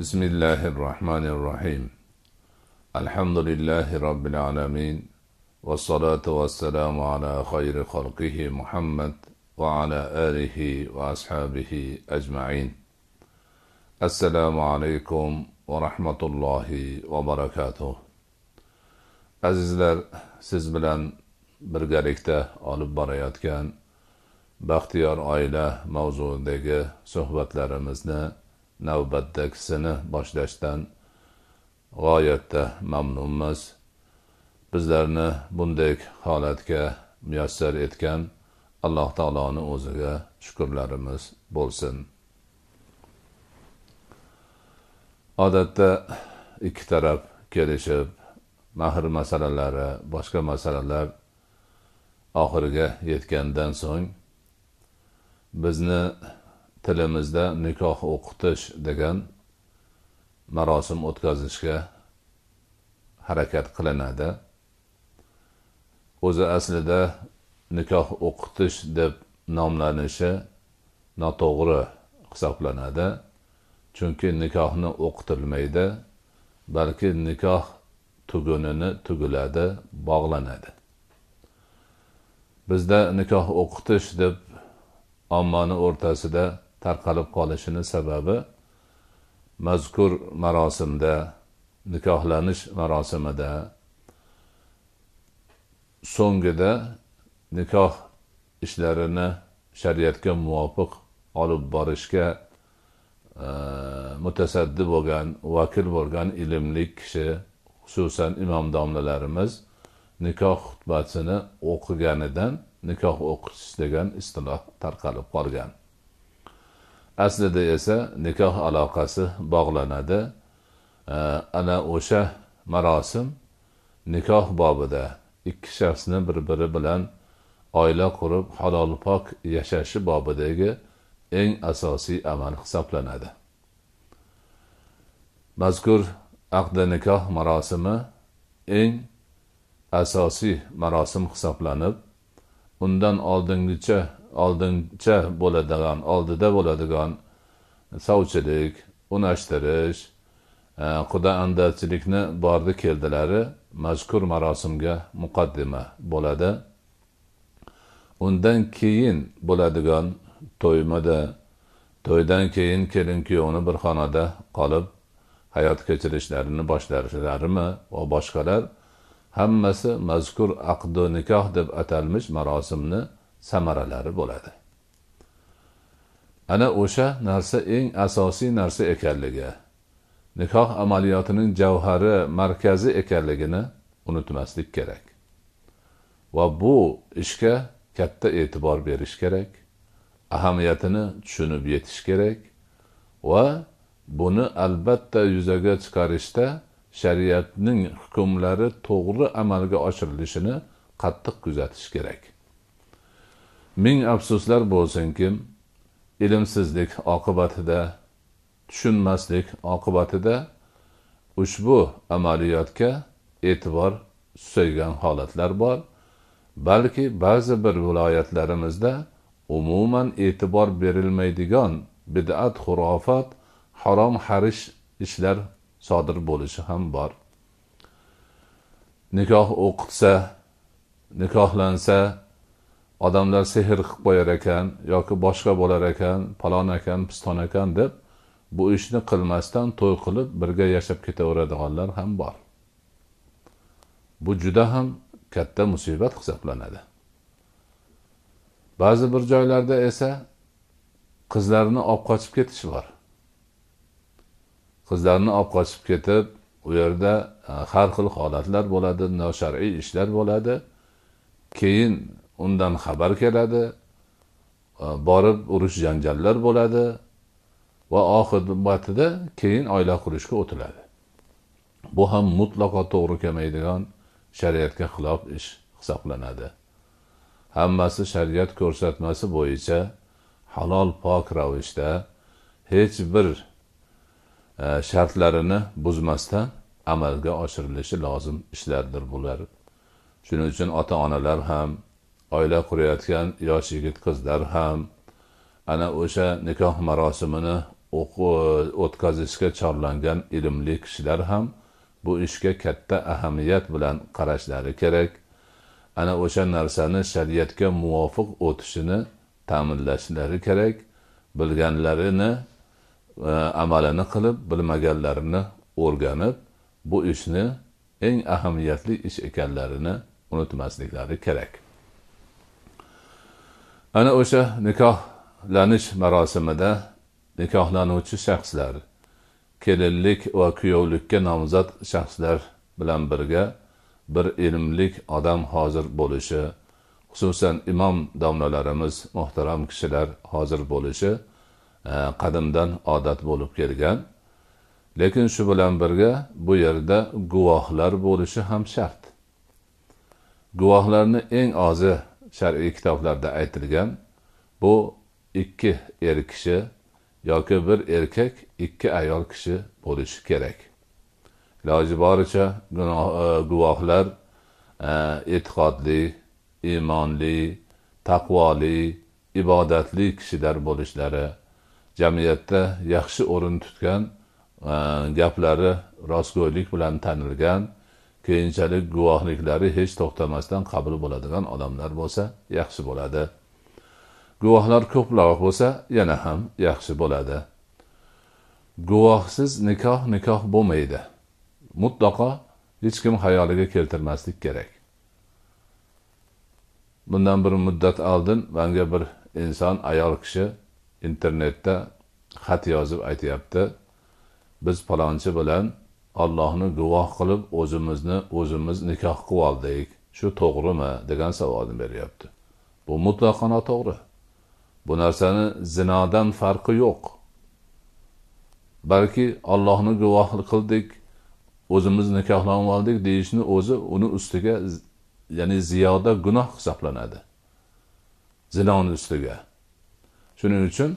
بسم الله الرحمن الرحيم الحمد لله رب العالمين والصلاة والسلام على خير خلقه محمد وعلى آله وأصحابه أجمعين السلام عليكم ورحمة الله وبركاته azizlar siz bilan birgalikda olib borayotgan baxtiyor oila mavzuidagi suhbatlarimizni navbatdagisini boshlashdan g'oyatda mamnunmiz bizlarni bunday holatga muyassar etgan alloh taoloni o'ziga shukurlarimiz bo'lsin odatda ikki taraf kelishib mahr masalalari boshqa masalalar oxiriga yetgandan so'ng bizni tilimizda nikoh o'qitish degan marosim o'tkazishga harakat qilinadi o'zi aslida nikoh o'qitish deb nomlanishi noto'g'ri hisoblanadi chunki nikohni o'qitilmaydi balki nikoh tugunini tugiladi bog'lanadi bizda nikoh o'qitish deb ommani o'rtasida tarqalib qolishini sababi mazkur marosimda nikohlanish marosimida so'ngida nikoh ishlarini shariatga muvofiq olib borishga e, mutasaddi bo'lgan vakil bo'lgan ilmli kishi xususan imom domlalarimiz nikoh xutbasini o'qiganidan nikoh o'qitish degan istiloh tarqalib qolgan aslida esa nikoh aloqasi bog'lanadi ana o'sha marosim nikoh bobida ikki shaxsni bir biri bilan oila qurib halol pok yashashi bobidagi eng asosiy amal hisoblanadi mazkur aqda nikoh marosimi eng asosiy marosim hisoblanib undan oldingicha oldincha bo'ladigan oldida bo'ladigan sovchilik unashtirish quda e, andachilikni bordi keldilari mazkur marosimga muqaddima bo'ladi undan keyin bo'ladigan to'ymada to'ydan keyin kelin kuyovni bir xonada qolib hayot kechirishlarini boshlashlarimi va boshqalar hammasi mazkur aqdu nikoh deb atalmish marosimni samaralari bo'ladi ana o'sha narsa eng asosiy narsa ekanligi nikoh amaliyotining javhari markazi ekanligini unutmaslik kerak va bu ishga katta e'tibor berish kerak ahamiyatini tushunib yetish kerak va buni albatta yuzaga chiqarishda shariatning hukmlari to'g'ri amalga oshirilishini qattiq kuzatish kerak ming afsuslar bo'lsinkim ilmsizlik oqibatida tushunmaslik oqibatida ushbu amaliyotga e'tibor susaygan holatlar bor balki ba'zi bir viloyatlarimizda umuman e'tibor berilmaydigan bid'at xurofat harom harish ishlar sodir bo'lishi ham bor nikoh o'qitsa nikohlansa odamlar sehr qilib qo'yar ekan yoki boshqa bo'lar ekan palon ekan piston ekan deb bu ishni qilmasdan to'y qilib birga yashab ketaveradiganlar ham bor bu juda ham katta musibat hisoblanadi ba'zi bir joylarda esa qizlarni olib qochib ketish bor qizlarni olib qochib ketib u yerda e, har xil holatlar bo'ladi noshar'iy ishlar bo'ladi keyin undan xabar keladi e, borib urush janjallar bo'ladi va oqibatida keyin oila qurishga o'tiladi bu ham mutlaqo to'g'ri kelmaydigan shariatga xilof ish hisoblanadi hammasi shariat ko'rsatmasi bo'yicha halol pok ravishda hech bir e, shartlarini buzmasdan amalga oshirilishi lozim ishlardir bular shuning uchun ota onalar ham oila qurayotgan yosh yigit qizlar ham ana o'sha nikoh marosimini o'tkazishga chorlangan ilmli kishilar ham bu ishga katta ahamiyat bilan qarashlari kerak ana o'sha narsani shariatga muvofiq o'tishini ta'minlashlari kerak bilganlarini e, amalini qilib bilmaganlarini o'rganib bu ishni eng ahamiyatli ish ekanlarini unutmasliklari kerak ana o'sha nikohlanish marosimida nikohlanuvchi shaxslar kelinlik va kuyovlikka nomzod shaxslar bilan birga bir ilmlik odam hozir bo'lishi xususan imom domlalarimiz muhtaram kishilar hozir bo'lishi e, qadimdan odat bo'lib kelgan lekin shu bilan birga bu yerda guvohlar bo'lishi ham shart guvohlarni eng ozi shar'iy kitoblarda aytilgan bu ikki er kishi yoki bir erkak ikki ayol kishi bo'lishi kerak iloji boricha e, guvohlar e, e'tiqodli iymonli taqvoli ibodatli kishilar bo'lishlari jamiyatda yaxshi o'rin tutgan e, gaplari rostgo'ylik bilan tanilgan keyinchalik guvohliklari hech to'xtamasdan qabul bo'ladigan odamlar bo'lsa yaxshi bo'ladi guvohlar ko'proq bo'lsa yana ham yaxshi bo'ladi guvohsiz nikoh nikoh bo'lmaydi mutlaqo hech kim xayoliga keltirmaslik kerak bundan bir muddat oldin manga bir inson ayol kishi internetda xat yozib aytyapti biz palonchi bilan allohni guvoh qilib o'zimizni o'zimiz nikoh qilib oldik shu to'g'rimi degan savolni beryapti bu mutlaqo noto'g'ri bu narsani zinodan farqi yo'q balki allohni guvoh qildik o'zimiz nikohlanib oldik deyishni o'zi uni ustiga ya'ni ziyoda gunoh hisoblanadi zinoni ustiga shuning uchun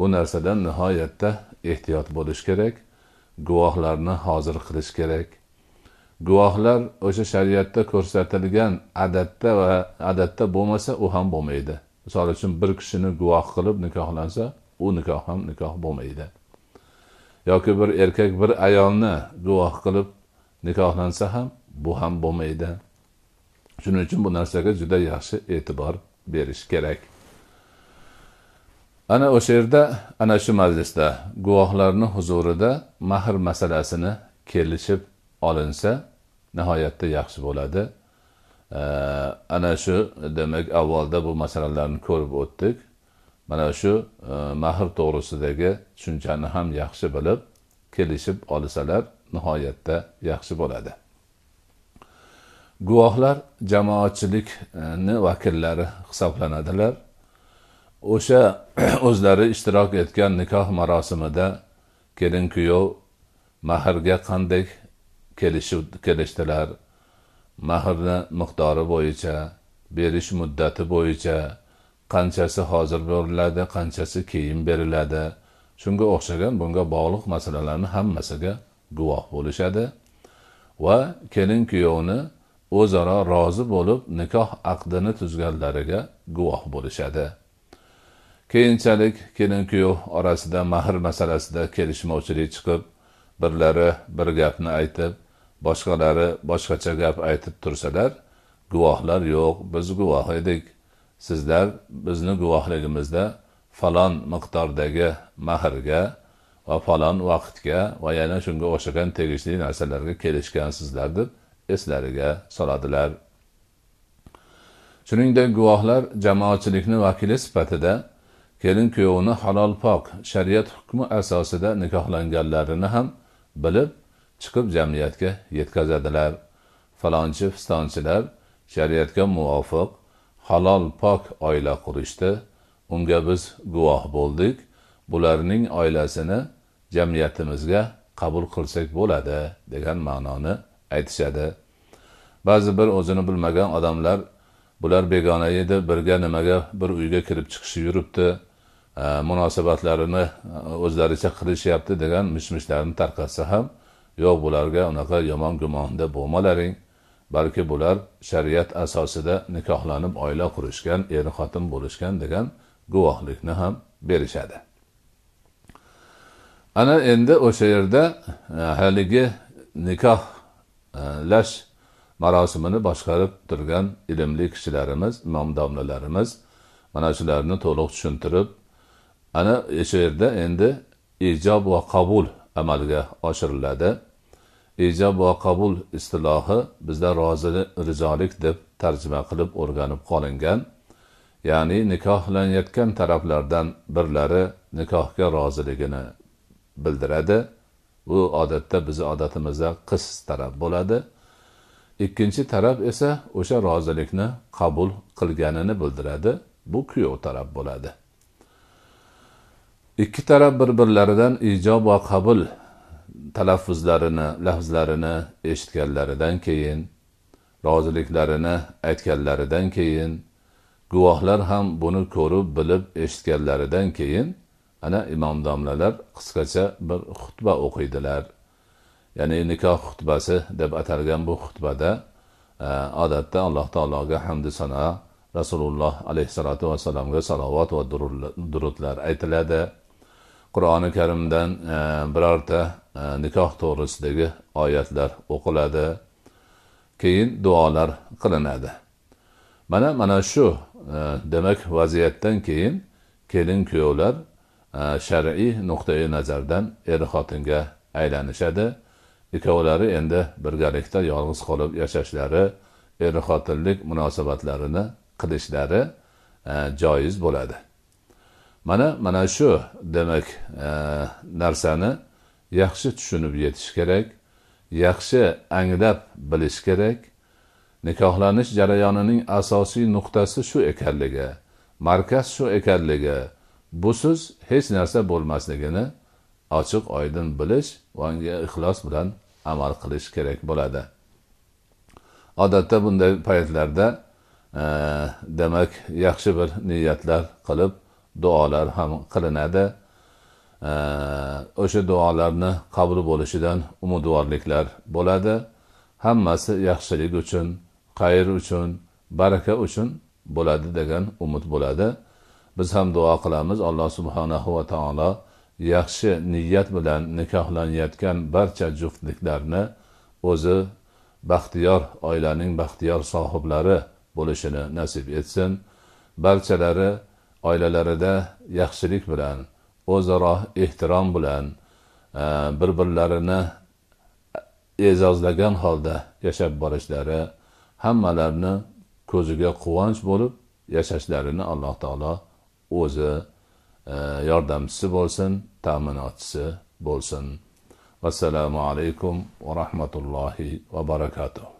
bu narsadan nihoyatda ehtiyot bo'lish kerak guvohlarni hozir qilish kerak guvohlar o'sha shariatda ko'rsatilgan adatda va adatda bo'lmasa u ham bo'lmaydi misol uchun bir kishini guvoh qilib nikohlansa u nikoh ham nikoh bo'lmaydi yoki bir erkak bir ayolni guvoh qilib nikohlansa ham bu ham bo'lmaydi shuning uchun bu narsaga juda yaxshi e'tibor berish kerak ana o'sha yerda ana shu majlisda guvohlarni huzurida mahr masalasini kelishib olinsa nihoyatda yaxshi bo'ladi ana shu demak avvalda bu masalalarni ko'rib o'tdik mana shu e, mahr to'g'risidagi tushunchani ham yaxshi bilib kelishib olsalar nihoyatda yaxshi bo'ladi guvohlar jamoatchilikni vakillari hisoblanadilar o'sha o'zlari ishtirok etgan nikoh marosimida kelin kuyov mahrga qanday kelishib kelishdilar mahrni miqdori bo'yicha berish muddati bo'yicha qanchasi hozir beriladi qanchasi keyin beriladi shunga o'xshagan bunga bog'liq masalalarni hammasiga guvoh bo'lishadi va kelin kuyovni o'zaro rozi bo'lib nikoh aqdini tuzganlariga guvoh bo'lishadi keyinchalik kelin kuyov orasida mahr masalasida kelishmovchilik chiqib birlari bir gapni aytib boshqalari boshqacha gap aytib tursalar guvohlar yo'q biz guvoh edik sizlar bizni guvohligimizda falon miqdordagi mahrga va falon vaqtga va yana shunga o'xshagan tegishli narsalarga kelishgansizlar deb eslariga soladilar shuningdek guvohlar jamoatchilikni vakili sifatida kelin kuyovini halol pok shariat hukmi asosida nikohlanganlarini ham bilib chiqib jamiyatga yetkazadilar falonchi pistonchilar shariatga muvofiq halol pok oila qurishdi unga biz guvoh bo'ldik bularning oilasini jamiyatimizga qabul qilsak bo'ladi degan ma'noni aytishadi ba'zi bir o'zini bilmagan odamlar bular begona edi birga nimaga bir uyga kirib chiqishib yuribdi Э, munosabatlarini э, o'zlaricha qilishyapti degan mish mishlarni tarqatsa ham yo'q bularga unaqa yomon gumonda bo'lmalaring balki bular shariat asosida nikohlanib oila qurishgan er xotin bo'lishgan degan guvohlikni ham berishadi ana endi o'sha yerda e, haligi nikohlash marosimini boshqarib turgan ilmli kishilarimiz imom domlalarimiz mana shularni to'liq tushuntirib ana o'sha e, yerda endi ijob va qabul amalga oshiriladi ijob va qabul istilohi bizda rozili rizolik deb tarjima qilib o'rganib qolingan ya'ni nikohlanayotgan taraflardan birlari nikohga roziligini bildiradi bu odatda bizni odatimizda qiz taraf bo'ladi ikkinchi taraf esa o'sha rozilikni qabul qilganini bildiradi bu kuyov taraf bo'ladi ikki taraf bir birlaridan ijob va qabul talaffuzlarini lafzlarini eshitganlaridan keyin roziliklarini aytganlaridan keyin guvohlar ham buni ko'rib bilib eshitganlaridan keyin ana imom domlalar qisqacha bir xutba o'qiydilar ya'ni nikoh xutbasi deb atalgan bu xutbada e, odatda alloh taologa hamdu sano rasululloh alayhissalotu vassalomga salovat va durudlar aytiladi qur'oni karimdan e, birorta e, nikoh to'g'risidagi oyatlar o'qiladi keyin duolar qilinadi mana mana shu e, demak vaziyatdan keyin kelin kuyovlar shar'iy nuqtai nazardan er xotinga aylanishadi ikkovlari endi birgalikda yolg'iz qolib yashashlari er xotinlik munosabatlarini qilishlari joiz bo'ladi mana mana shu demak e, narsani yaxshi tushunib yetish kerak yaxshi anglab bilish kerak nikohlanish jarayonining asosiy nuqtasi shu ekanligi markaz shu ekanligi busiz hech narsa bo'lmasligini ochiq oydin bilish va unga ixlos bilan amal qilish kerak bo'ladi odatda bunday paytlarda e, demak yaxshi bir niyatlar qilib duolar ham qilinadi o'sha duolarni qabul bo'lishidan umidvorliklar bo'ladi hammasi yaxshilik uchun xayr uchun baraka uchun bo'ladi degan umid bo'ladi biz ham duo qilamiz alloh subhanahu va taolo yaxshi niyat bilan nikohlanayotgan barcha juftliklarni o'zi baxtiyor oilaning baxtiyor sohiblari bo'lishini nasib etsin barchalari oilalarida yaxshilik bilan o'zaro ehtirom bilan e, bir birlarini e'zozlagan holda yashab borishlari hammalarni ko'ziga quvonch bo'lib yashashlarini alloh taolo o'zi e, yordamchisi bo'lsin ta'minotchisi bo'lsin vassalomu alaykum va rahmatullohi va barakatuh